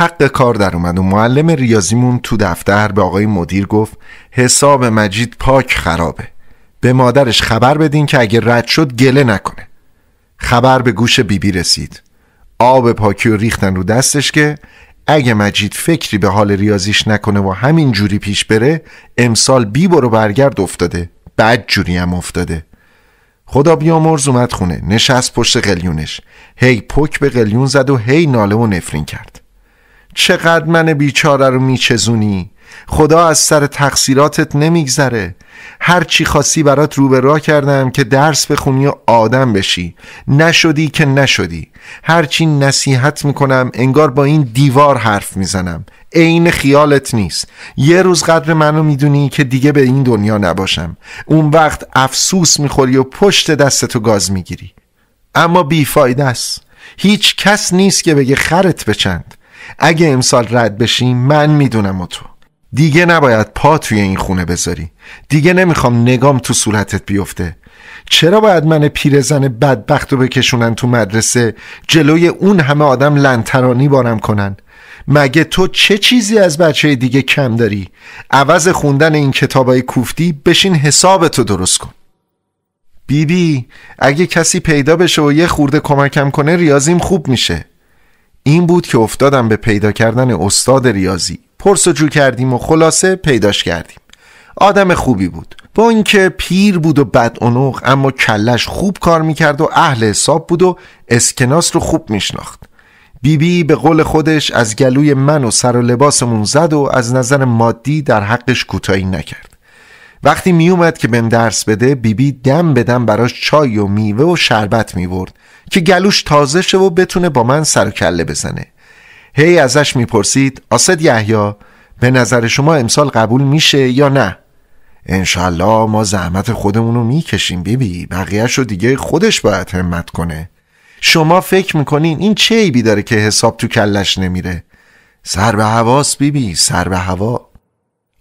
حق کار در اومد و معلم ریاضیمون تو دفتر به آقای مدیر گفت حساب مجید پاک خرابه به مادرش خبر بدین که اگه رد شد گله نکنه خبر به گوش بیبی بی رسید آب پاکی و ریختن رو دستش که اگه مجید فکری به حال ریاضیش نکنه و همین جوری پیش بره امسال بی برو برگرد افتاده بد جوری هم افتاده خدا مرز اومد خونه نشست پشت قلیونش هی پک به قلیون زد و هی ناله و نفرین کرد چقدر من بیچاره رو میچزونی خدا از سر تقصیراتت نمیگذره هر چی خاصی برات رو به راه کردم که درس بخونی و آدم بشی نشدی که نشدی هر چی نصیحت میکنم انگار با این دیوار حرف میزنم عین خیالت نیست یه روز قدر منو میدونی که دیگه به این دنیا نباشم اون وقت افسوس میخوری و پشت دستتو گاز میگیری اما بیفایده است هیچ کس نیست که بگه خرت بچند اگه امسال رد بشیم من میدونم و تو دیگه نباید پا توی این خونه بذاری دیگه نمیخوام نگام تو صورتت بیفته چرا باید من پیرزن بدبخت رو بکشونن تو مدرسه جلوی اون همه آدم لنترانی بارم کنن مگه تو چه چیزی از بچه دیگه کم داری عوض خوندن این کتابای کوفتی بشین حسابتو درست کن بیبی بی اگه کسی پیدا بشه و یه خورده کمکم کنه ریاضیم خوب میشه این بود که افتادم به پیدا کردن استاد ریاضی جو کردیم و خلاصه پیداش کردیم آدم خوبی بود با اینکه پیر بود و بد اما کلش خوب کار میکرد و اهل حساب بود و اسکناس رو خوب میشناخت بیبی به قول خودش از گلوی من و سر و لباسمون زد و از نظر مادی در حقش کوتاهی نکرد وقتی میومد که بهم درس بده بیبی بی دم به دم براش چای و میوه و شربت میورد که گلوش تازه شه و بتونه با من سر و کله بزنه هی ازش میپرسید آسد یحیی به نظر شما امسال قبول میشه یا نه انشالله ما زحمت خودمون رو میکشیم بیبی بقیهش رو دیگه خودش باید همت کنه شما فکر میکنین این چه عیبی داره که حساب تو کلش نمیره سر به هواست بیبی سر به هوا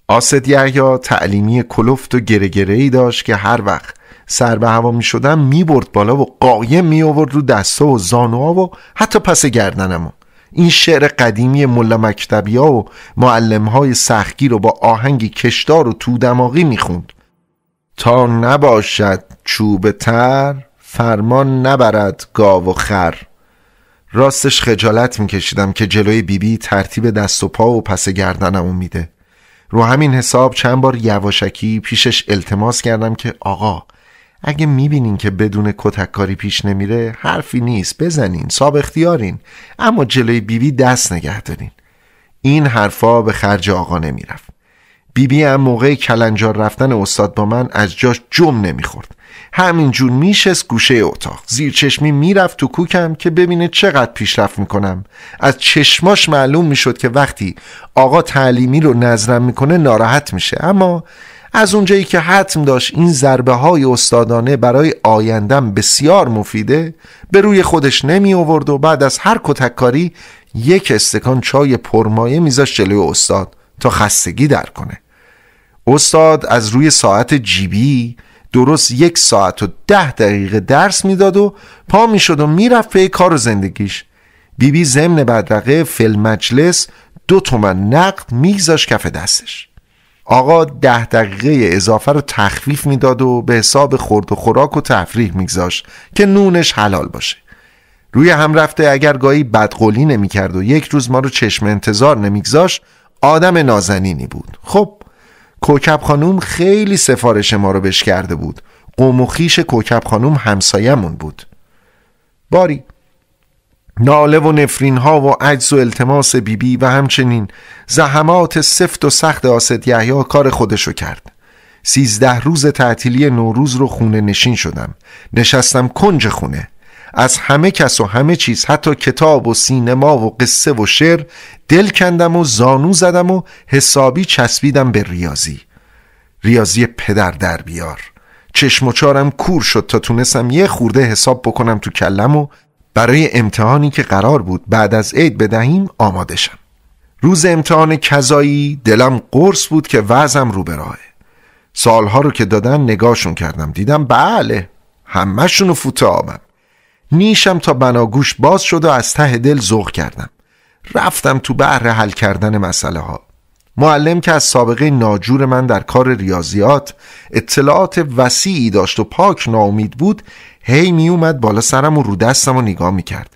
آسد یا تعلیمی کلوفت و گرگره ای داشت که هر وقت سر به هوا می شدم می برد بالا و قایم می آورد رو دسته و زانوها و حتی پس گردنم این شعر قدیمی ملا مکتبی ها و معلم های سخگی رو با آهنگی کشدار و تو دماغی می خوند. تا نباشد چوب تر فرمان نبرد گاو و خر راستش خجالت میکشیدم که جلوی بیبی بی ترتیب دست و پا و پس گردنمو میده رو همین حساب چند بار یواشکی پیشش التماس کردم که آقا اگه میبینین که بدون کتککاری پیش نمیره حرفی نیست بزنین ساب اختیارین اما جلوی بیبی دست نگه دارین این حرفا به خرج آقا نمیرفت بیبی هم موقع کلنجار رفتن استاد با من از جاش جم نمیخورد همینجور میشست گوشه اتاق زیر چشمی میرفت تو کوکم که ببینه چقدر پیشرفت میکنم از چشماش معلوم میشد که وقتی آقا تعلیمی رو نظرم میکنه ناراحت میشه اما از اونجایی که حتم داشت این ضربه های استادانه برای آیندم بسیار مفیده به روی خودش نمی آورد و بعد از هر کتککاری یک استکان چای پرمایه میذاشت جلوی استاد تا خستگی در کنه استاد از روی ساعت جیبی درست یک ساعت و ده دقیقه درس میداد و پا میشد و میرفت به کار و زندگیش بیبی ضمن بدرقه فل مجلس دو تومن نقد میگذاشت کف دستش آقا ده دقیقه اضافه رو تخفیف میداد و به حساب خورد و خوراک و تفریح میگذاشت که نونش حلال باشه روی هم رفته اگر گاهی بدقولی نمیکرد و یک روز ما رو چشم انتظار نمیگذاشت آدم نازنینی بود خب کوکب خانوم خیلی سفارش ما رو بش کرده بود قوم و خیش کوکب خانوم همسایمون بود باری ناله و نفرین ها و عجز و التماس بیبی بی و همچنین زحمات سفت و سخت آسد یحیا کار خودشو کرد سیزده روز تعطیلی نوروز رو خونه نشین شدم نشستم کنج خونه از همه کس و همه چیز حتی کتاب و سینما و قصه و شعر دل کندم و زانو زدم و حسابی چسبیدم به ریاضی ریاضی پدر در بیار چشم و چارم کور شد تا تونستم یه خورده حساب بکنم تو کلم و برای امتحانی که قرار بود بعد از عید بدهیم آماده شم روز امتحان کذایی دلم قرص بود که وزم رو براه سالها رو که دادن نگاهشون کردم دیدم بله همهشون شونو فوت نیشم تا بناگوش باز شد و از ته دل ذوق کردم رفتم تو بحر حل کردن مسئله ها معلم که از سابقه ناجور من در کار ریاضیات اطلاعات وسیعی داشت و پاک ناامید بود هی می اومد بالا سرم و رو دستم و نگاه می کرد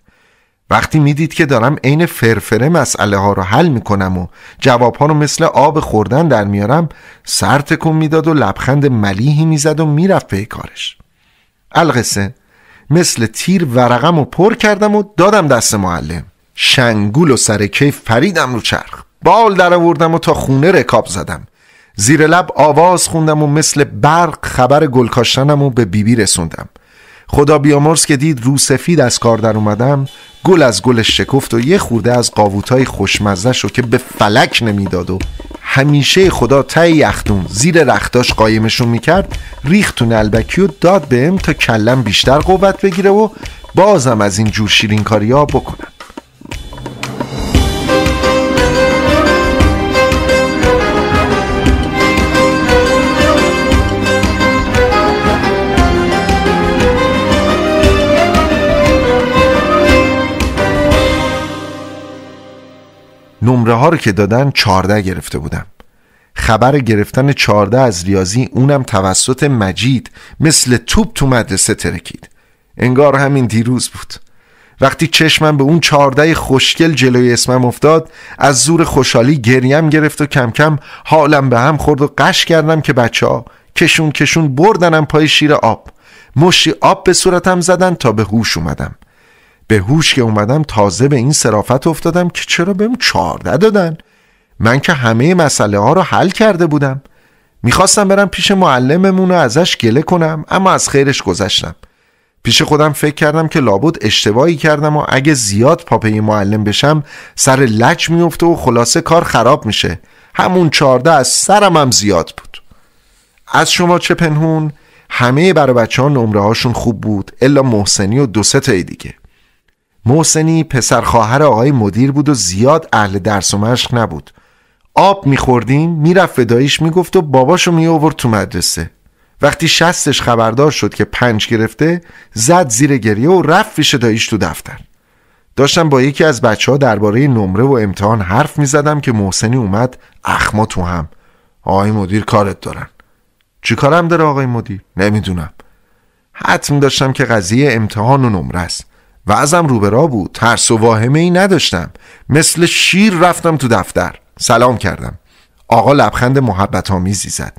وقتی میدید که دارم عین فرفره مسئله ها رو حل میکنم و جواب ها رو مثل آب خوردن در میارم سر تکون میداد و لبخند ملیحی میزد و میرفت به کارش القصه مثل تیر ورقم و پر کردم و دادم دست معلم شنگول و سر کیف پریدم رو چرخ بال در آوردم و تا خونه رکاب زدم زیر لب آواز خوندم و مثل برق خبر گل کاشتنم و به بیبی رسوندم خدا بیامرز که دید رو سفید از کار در اومدم گل از گلش شکفت و یه خورده از قاووتای خوشمزه شو که به فلک نمیداد و همیشه خدا تی یختون زیر رختاش قایمشون میکرد ریخت تو نلبکی و داد بهم تا کلم بیشتر قوت بگیره و بازم از این جور شیرین کاری ها بکنم نمره ها رو که دادن چارده گرفته بودم خبر گرفتن 14 از ریاضی اونم توسط مجید مثل توپ تو مدرسه ترکید انگار همین دیروز بود وقتی چشمم به اون چارده خوشگل جلوی اسمم افتاد از زور خوشحالی گریم گرفت و کم کم حالم به هم خورد و قش کردم که بچه ها کشون کشون بردنم پای شیر آب مشی آب به صورتم زدن تا به هوش اومدم به هوش که اومدم تازه به این سرافت افتادم که چرا بهم چارده دادن من که همه مسئله ها رو حل کرده بودم میخواستم برم پیش معلممون ازش گله کنم اما از خیرش گذشتم پیش خودم فکر کردم که لابد اشتباهی کردم و اگه زیاد پاپه معلم بشم سر لچ میفته و خلاصه کار خراب میشه همون چارده از سرم هم زیاد بود از شما چه پنهون همه برای بچه ها نمره هاشون خوب بود الا محسنی و دو سه دیگه محسنی پسر خواهر آقای مدیر بود و زیاد اهل درس و مشق نبود آب میخوردیم میرفت دایش میگفت و باباشو میآورد تو مدرسه وقتی شستش خبردار شد که پنج گرفته زد زیر گریه و رفت پیش داییش تو دفتر داشتم با یکی از بچه ها درباره نمره و امتحان حرف میزدم که محسنی اومد اخما تو هم آقای مدیر کارت دارن چی کارم داره آقای مدیر؟ نمیدونم حتم داشتم که قضیه امتحان و نمره است و ازم روبرا بود ترس و واهمه ای نداشتم مثل شیر رفتم تو دفتر سلام کردم آقا لبخند محبت آمیزی زد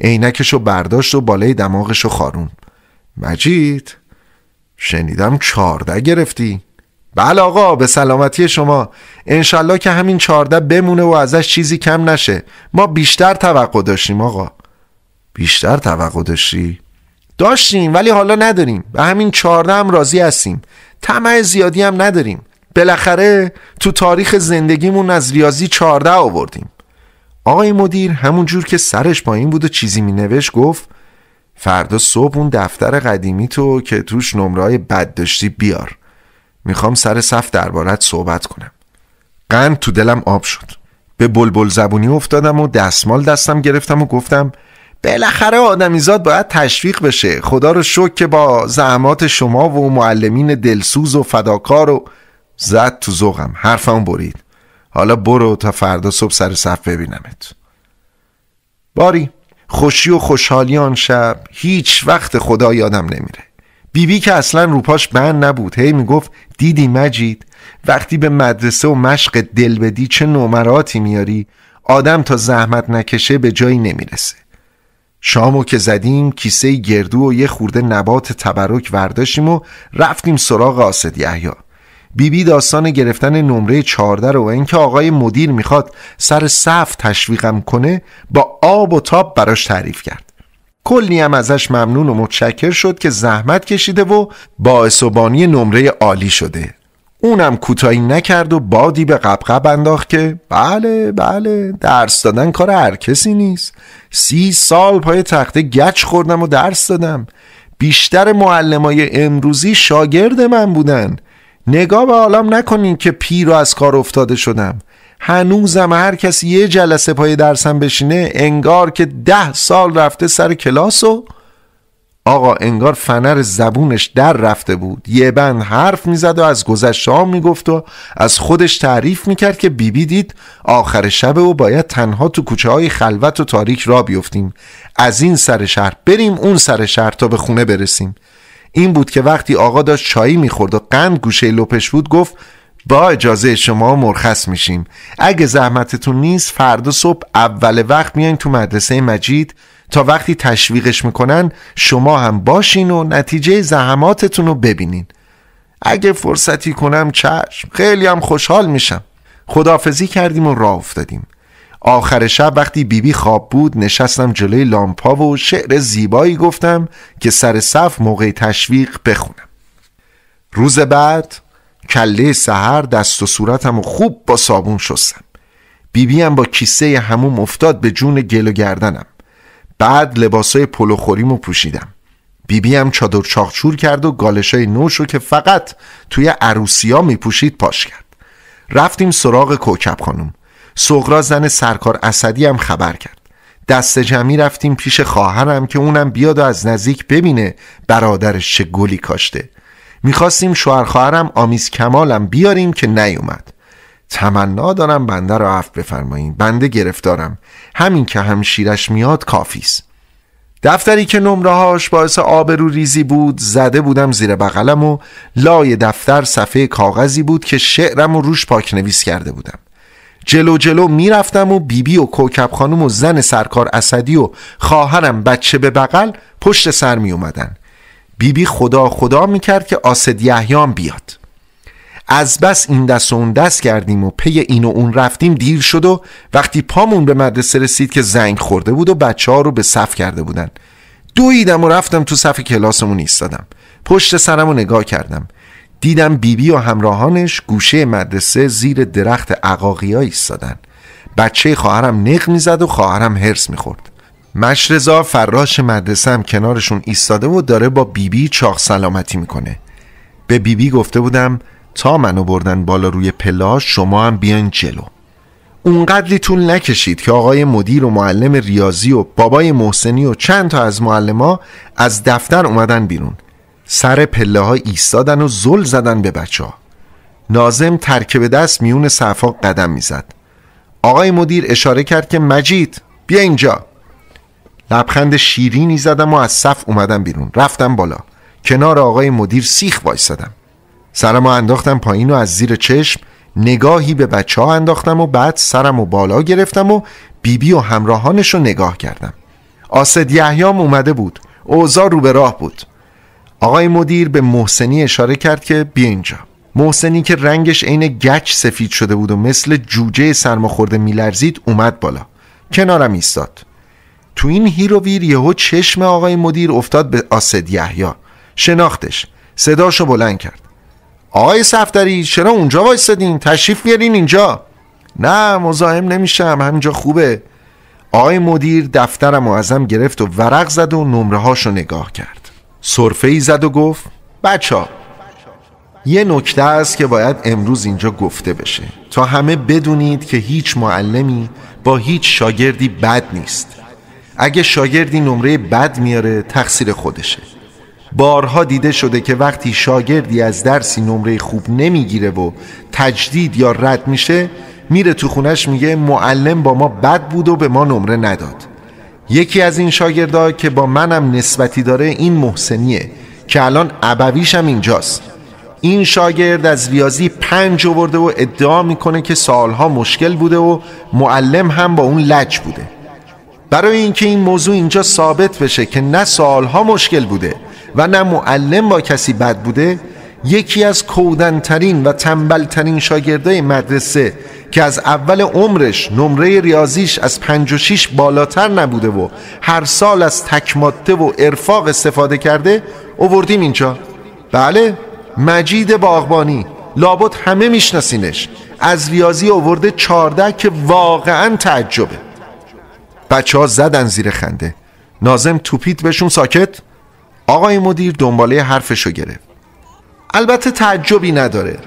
عینکش رو برداشت و بالای دماغشو خارون مجید شنیدم چارده گرفتی بله آقا به سلامتی شما انشالله که همین چارده بمونه و ازش چیزی کم نشه ما بیشتر توقع داشتیم آقا بیشتر توقع داشتی؟ داشتیم ولی حالا نداریم به همین چارده هم راضی هستیم طمع زیادی هم نداریم بالاخره تو تاریخ زندگیمون از ریاضی 14 آوردیم آقای مدیر جور که سرش پایین بود و چیزی نوشت گفت فردا صبح اون دفتر قدیمی تو که توش نمره بد داشتی بیار میخوام سر صف دربارت صحبت کنم قند تو دلم آب شد به بلبل زبونی افتادم و دستمال دستم گرفتم و گفتم بالاخره آدمیزاد باید تشویق بشه خدا رو شکر که با زحمات شما و معلمین دلسوز و فداکار و زد تو زغم حرفم برید حالا برو تا فردا صبح سر صف ببینمت باری خوشی و خوشحالی آن شب هیچ وقت خدا یادم نمیره بیبی بی که اصلا روپاش بند نبود هی میگفت دیدی مجید وقتی به مدرسه و مشق دل بدی چه نمراتی میاری آدم تا زحمت نکشه به جایی نمیرسه شامو که زدیم کیسه گردو و یه خورده نبات تبرک ورداشیم و رفتیم سراغ آسد یحیی بیبی داستان گرفتن نمره 14 رو اینکه آقای مدیر میخواد سر صف تشویقم کنه با آب و تاب براش تعریف کرد کلی هم ازش ممنون و متشکر شد که زحمت کشیده و باعث و بانی نمره عالی شده اونم کوتاهی نکرد و بادی به قبقب انداخت که بله بله درس دادن کار هر کسی نیست سی سال پای تخته گچ خوردم و درس دادم بیشتر معلمای امروزی شاگرد من بودن نگاه به حالام نکنین که پیر از کار افتاده شدم هنوزم هر کسی یه جلسه پای درسم بشینه انگار که ده سال رفته سر کلاس و آقا انگار فنر زبونش در رفته بود یه بند حرف میزد و از گذشته ها میگفت و از خودش تعریف میکرد که بیبی بی دید آخر شب و باید تنها تو کوچه های خلوت و تاریک را بیفتیم از این سر شهر بریم اون سر شهر تا به خونه برسیم این بود که وقتی آقا داشت چایی میخورد و قند گوشه لپش بود گفت با اجازه شما مرخص میشیم اگه زحمتتون نیست فردا صبح اول وقت میایین تو مدرسه مجید تا وقتی تشویقش میکنن شما هم باشین و نتیجه زحماتتون رو ببینین اگه فرصتی کنم چشم خیلی هم خوشحال میشم خدافزی کردیم و راه افتادیم آخر شب وقتی بیبی خواب بود نشستم جلوی لامپا و شعر زیبایی گفتم که سر صف موقع تشویق بخونم روز بعد کله سهر دست و صورتم و خوب با صابون شستم بیبی هم با کیسه هموم افتاد به جون گل و گردنم بعد لباسای پلو و پوشیدم بیبی هم چادر چاخچور کرد و گالشای رو که فقط توی عروسیا میپوشید پاش کرد رفتیم سراغ کوکب خانم سغرا زن سرکار اسدی هم خبر کرد دست جمعی رفتیم پیش خواهرم که اونم بیاد و از نزدیک ببینه برادرش چه گلی کاشته میخواستیم شوهر خواهرم آمیز کمالم بیاریم که نیومد تمنا دارم بنده را عفو بفرمایین بنده گرفتارم همین که همشیرش میاد کافیست دفتری که نمرهاش باعث باعث رو ریزی بود زده بودم زیر بغلم و لای دفتر صفحه کاغذی بود که شعرم و روش پاک نویس کرده بودم جلو جلو میرفتم و بیبی و کوکب خانم و زن سرکار اسدی و خواهرم بچه به بغل پشت سر می اومدن بیبی خدا خدا میکرد که آسد یحیان بیاد از بس این دست و اون دست کردیم و پی این و اون رفتیم دیر شد و وقتی پامون به مدرسه رسید که زنگ خورده بود و بچه ها رو به صف کرده بودن دویدم و رفتم تو صف کلاسمون ایستادم پشت سرم و نگاه کردم دیدم بیبی و همراهانش گوشه مدرسه زیر درخت عقاقی ها ایستادن بچه خواهرم نق میزد و خواهرم هرس میخورد مشرزا فراش مدرسه هم کنارشون ایستاده و داره با بیبی چاق سلامتی میکنه به بیبی گفته بودم تا منو بردن بالا روی پلا شما هم بیاین جلو اونقدری طول نکشید که آقای مدیر و معلم ریاضی و بابای محسنی و چند تا از ها از دفتر اومدن بیرون سر پله ها ایستادن و زل زدن به بچه ها نازم ترکب دست میون صفا قدم میزد آقای مدیر اشاره کرد که مجید بیا اینجا لبخند شیرینی زدم و از صف اومدم بیرون رفتم بالا کنار آقای مدیر سیخ وایستدم سرمو انداختم پایین و از زیر چشم نگاهی به بچه ها انداختم و بعد سرم و بالا گرفتم و بیبی و همراهانش رو نگاه کردم آسد یحیام اومده بود اوزا رو به راه بود آقای مدیر به محسنی اشاره کرد که بیا اینجا محسنی که رنگش عین گچ سفید شده بود و مثل جوجه سرماخورده میلرزید اومد بالا کنارم ایستاد تو این هیروویر یهو چشم آقای مدیر افتاد به آسد یحیا شناختش صداشو بلند کرد آقای صفدری چرا اونجا وایستدین تشریف بیارین اینجا نه مزاحم نمیشم همینجا خوبه آقای مدیر دفترم و ازم گرفت و ورق زد و نمره هاشو نگاه کرد صرفه ای زد و گفت بچا یه نکته است که باید امروز اینجا گفته بشه تا همه بدونید که هیچ معلمی با هیچ شاگردی بد نیست اگه شاگردی نمره بد میاره تقصیر خودشه بارها دیده شده که وقتی شاگردی از درسی نمره خوب نمیگیره و تجدید یا رد میشه میره تو خونش میگه معلم با ما بد بود و به ما نمره نداد یکی از این شاگردها که با منم نسبتی داره این محسنیه که الان عبویش هم اینجاست این شاگرد از ریاضی پنج آورده و ادعا میکنه که سالها مشکل بوده و معلم هم با اون لج بوده برای اینکه این موضوع اینجا ثابت بشه که نه سالها مشکل بوده و نه معلم با کسی بد بوده یکی از کودنترین و تنبلترین شاگردای مدرسه که از اول عمرش نمره ریاضیش از پنج و شیش بالاتر نبوده و هر سال از تکماته و ارفاق استفاده کرده اووردیم اینجا بله مجید باغبانی لابد همه میشناسینش از ریاضی اوورده چارده که واقعا تعجبه بچه ها زدن زیر خنده نازم توپیت بهشون ساکت آقای مدیر دنباله حرفشو گرفت البته تعجبی نداره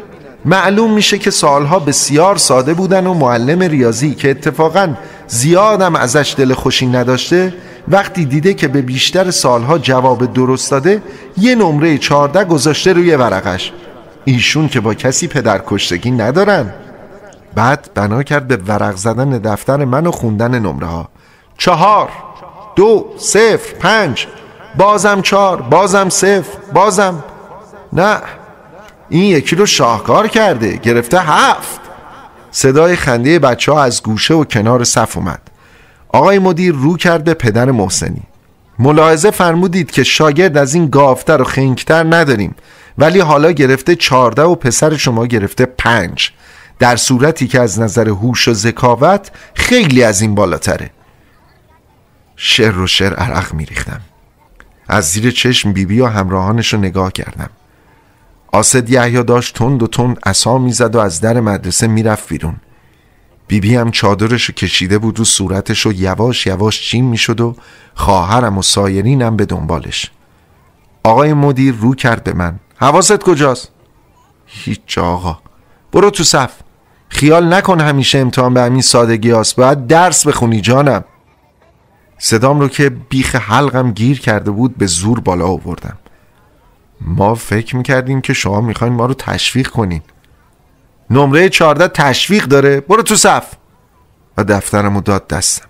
معلوم میشه که سالها بسیار ساده بودن و معلم ریاضی که اتفاقا زیادم ازش دل خوشی نداشته وقتی دیده که به بیشتر سالها جواب درست داده یه نمره چارده گذاشته روی ورقش ایشون که با کسی کشتگی ندارن بعد بنا کرد به ورق زدن دفتر من و خوندن نمره ها چهار دو صفر پنج بازم چار بازم صفر بازم نه این یکی رو شاهکار کرده گرفته هفت صدای خنده بچه ها از گوشه و کنار صف اومد آقای مدیر رو کرد به پدر محسنی ملاحظه فرمودید که شاگرد از این گافتر و خنگتر نداریم ولی حالا گرفته چارده و پسر شما گرفته پنج در صورتی که از نظر هوش و ذکاوت خیلی از این بالاتره شر و شر عرق میریختم از زیر چشم بیبی و همراهانش رو نگاه کردم آسد یحیی داشت تند و تند عصا میزد و از در مدرسه میرفت بیرون بیبی هم چادرش کشیده بود و صورتش و یواش یواش چین میشد و خواهرم و سایرینم به دنبالش آقای مدیر رو کرد به من حواست کجاست؟ هیچ آقا برو تو صف خیال نکن همیشه امتحان به همین سادگی هست باید درس بخونی جانم صدام رو که بیخ حلقم گیر کرده بود به زور بالا آوردم ما فکر میکردیم که شما میخواین ما رو تشویق کنین نمره چارده تشویق داره برو تو صف و دفترم رو داد دستم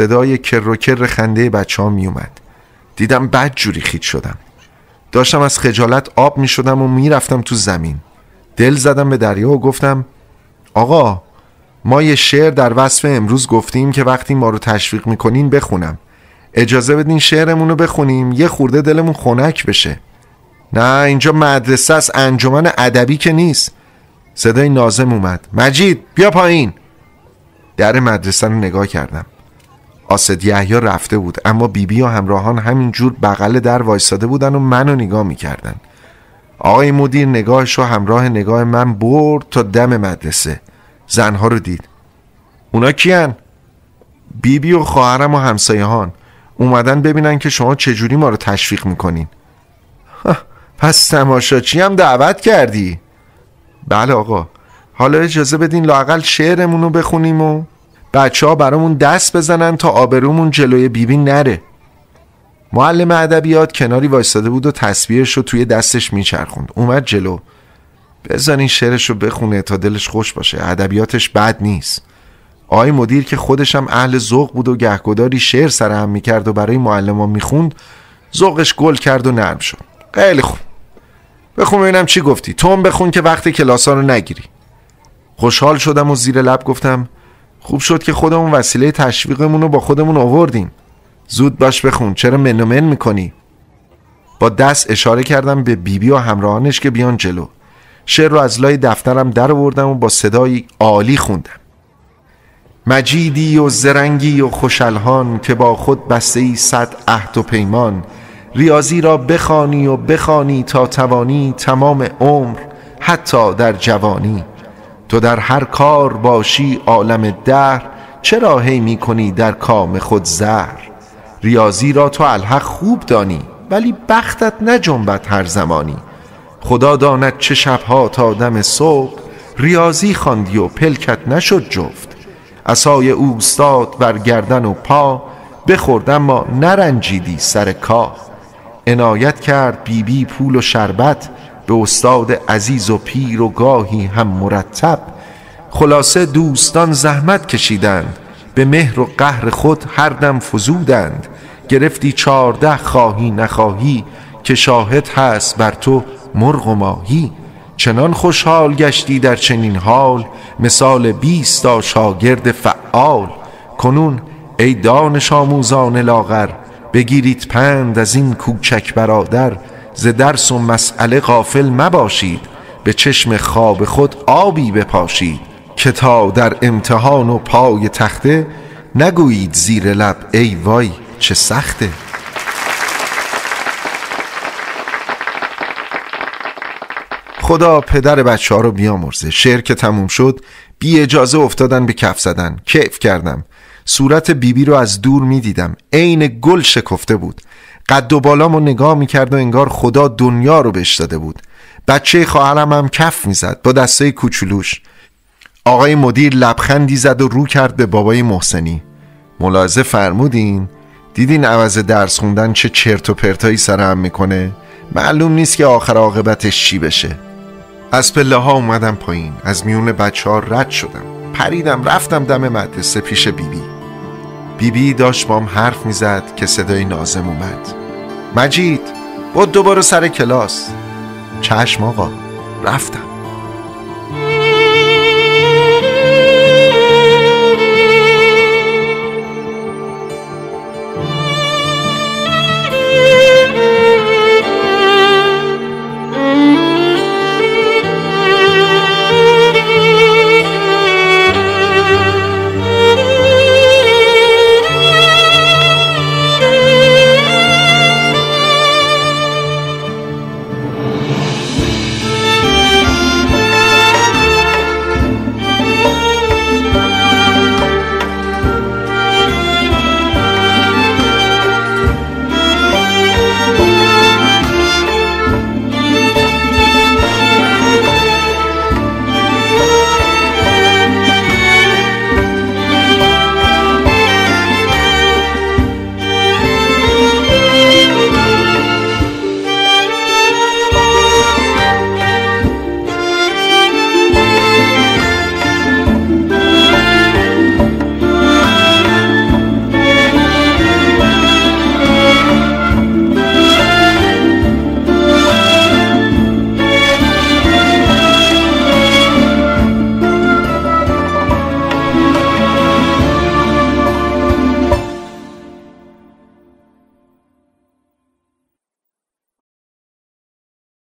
صدای کر خنده بچه ها می اومد. دیدم بد جوری خید شدم داشتم از خجالت آب می شدم و میرفتم تو زمین دل زدم به دریا و گفتم آقا ما یه شعر در وصف امروز گفتیم که وقتی ما رو تشویق کنین بخونم اجازه بدین شعرمون رو بخونیم یه خورده دلمون خنک بشه نه اینجا مدرسه است انجمن ادبی که نیست صدای نازم اومد مجید بیا پایین در مدرسه رو نگاه کردم آسد یحیی رفته بود اما بیبی بی و همراهان همینجور بغل در وایستاده بودن و منو نگاه میکردن آقای مدیر نگاهش رو همراه نگاه من برد تا دم مدرسه زنها رو دید اونا کیان؟ بیبی و خواهرم و همسایهان اومدن ببینن که شما چجوری ما رو تشویق میکنین پس تماشاچی هم دعوت کردی؟ بله آقا حالا اجازه بدین لاقل شعرمونو بخونیم و بچه ها برامون دست بزنن تا آبرومون جلوی بیبی نره معلم ادبیات کناری وایستاده بود و تصویرش رو توی دستش میچرخوند اومد جلو بزن این شعرش رو بخونه تا دلش خوش باشه ادبیاتش بد نیست آقای مدیر که خودش هم اهل ذوق بود و گهگداری شعر سر هم میکرد و برای معلم ها میخوند ذوقش گل کرد و نرم شد خیلی خوب بخون ببینم چی گفتی توم بخون که وقت کلاس رو نگیری خوشحال شدم و زیر لب گفتم خوب شد که خودمون وسیله تشویقمون رو با خودمون آوردیم زود باش بخون چرا من میکنی با دست اشاره کردم به بیبی بی و همراهانش که بیان جلو شعر رو از لای دفترم در آوردم و با صدایی عالی خوندم مجیدی و زرنگی و خوشالهان که با خود بسته صد عهد و پیمان ریاضی را بخانی و بخوانی تا توانی تمام عمر حتی در جوانی تو در هر کار باشی عالم در چرا هی می کنی در کام خود زهر ریاضی را تو الحق خوب دانی ولی بختت نجنبت هر زمانی خدا داند چه شبها تا دم صبح ریاضی خواندی و پلکت نشد جفت اسای اوستاد بر گردن و پا بخورد اما نرنجیدی سر کاه عنایت کرد بیبی بی پول و شربت به استاد عزیز و پیر و گاهی هم مرتب خلاصه دوستان زحمت کشیدند به مهر و قهر خود هر دم فزودند گرفتی چارده خواهی نخواهی که شاهد هست بر تو مرغ و ماهی چنان خوشحال گشتی در چنین حال مثال بیستا شاگرد فعال کنون ای دانش آموزان لاغر بگیرید پند از این کوچک برادر ز درس و مسئله غافل مباشید به چشم خواب خود آبی بپاشید که تا در امتحان و پای تخته نگویید زیر لب ای وای چه سخته خدا پدر بچه ها رو بیامرزه شعر که تموم شد بی اجازه افتادن به کف زدن کیف کردم صورت بیبی بی رو از دور میدیدم. عین گل شکفته بود قد و بالامو نگاه میکرد و انگار خدا دنیا رو بهش داده بود بچه خواهرم هم کف میزد با دستای کوچولوش آقای مدیر لبخندی زد و رو کرد به بابای محسنی ملاحظه فرمودین دیدین عوض درس خوندن چه چرت و پرتایی سر هم میکنه معلوم نیست که آخر عاقبتش چی بشه از پله ها اومدم پایین از میون بچه ها رد شدم پریدم رفتم دم مدرسه پیش بیبی بیبی بی داشت بام حرف میزد که صدای نازم اومد مجید بود دوباره سر کلاس چشم آقا رفتم